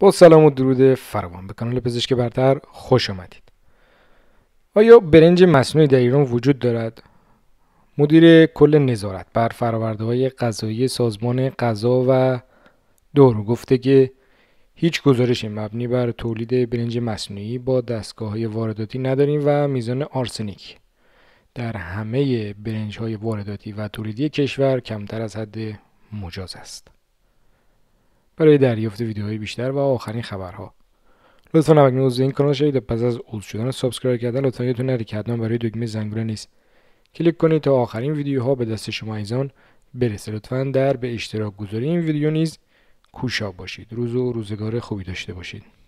با سلام و درود فراوان به کانال پزشک برتر خوش آمدید آیا برنج مصنوعی در ایران وجود دارد مدیر کل نظارت بر فراورده های غذایی سازمان غذا و دارو گفته که هیچ گزارشی مبنی بر تولید برنج مصنوعی با دستگاه های وارداتی نداریم و میزان آرسنیک در همه برنج های وارداتی و تولیدی کشور کمتر از حد مجاز است. برای دریافت ویدیوهای بیشتر و آخرین خبرها لطفا نمک نوز این کانال شدید پس از اول شدن و سابسکرایب کردن لطفا یادتون نره برای دکمه زنگوله نیست کلیک کنید تا آخرین ویدیوها به دست شما ایزان برسه لطفا در به اشتراک گذاری این ویدیو نیز کوشا باشید روز و روزگار خوبی داشته باشید